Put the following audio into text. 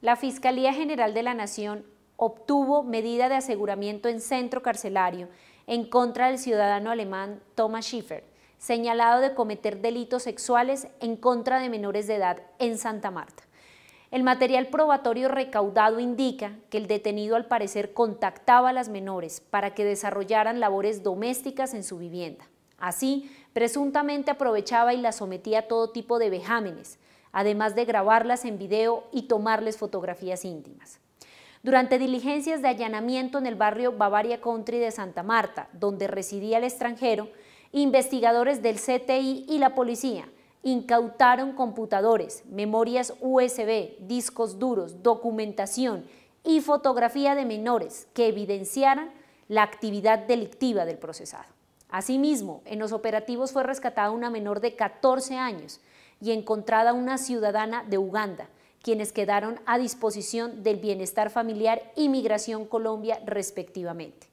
La Fiscalía General de la Nación obtuvo medida de aseguramiento en centro carcelario en contra del ciudadano alemán Thomas Schiffer, señalado de cometer delitos sexuales en contra de menores de edad en Santa Marta. El material probatorio recaudado indica que el detenido al parecer contactaba a las menores para que desarrollaran labores domésticas en su vivienda. Así, presuntamente aprovechaba y las sometía a todo tipo de vejámenes, además de grabarlas en video y tomarles fotografías íntimas. Durante diligencias de allanamiento en el barrio Bavaria Country de Santa Marta, donde residía el extranjero, investigadores del CTI y la policía incautaron computadores, memorias USB, discos duros, documentación y fotografía de menores que evidenciaran la actividad delictiva del procesado. Asimismo, en los operativos fue rescatada una menor de 14 años, y encontrada una ciudadana de Uganda, quienes quedaron a disposición del Bienestar Familiar y Migración Colombia respectivamente.